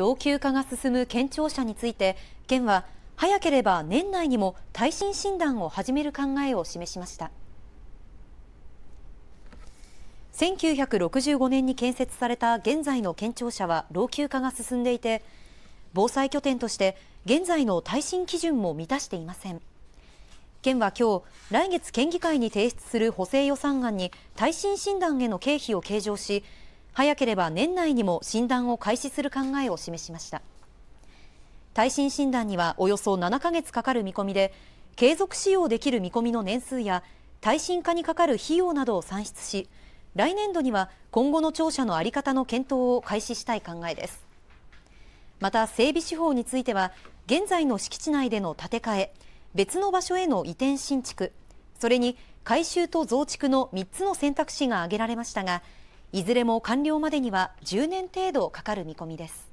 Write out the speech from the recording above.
老朽化が進む県庁舎について、県は早ければ年内にも耐震診断を始める考えを示しました。1965年に建設された現在の県庁舎は老朽化が進んでいて、防災拠点として現在の耐震基準も満たしていません。県は今日、来月県議会に提出する補正予算案に耐震診断への経費を計上し、早ければ年内にも診断を開始する考えを示しました耐震診断にはおよそ7ヶ月かかる見込みで継続使用できる見込みの年数や耐震化にかかる費用などを算出し来年度には今後の庁舎の在り方の検討を開始したい考えですまた整備手法については現在の敷地内での建て替え別の場所への移転新築それに改修と増築の3つの選択肢が挙げられましたがいずれも完了までには10年程度かかる見込みです。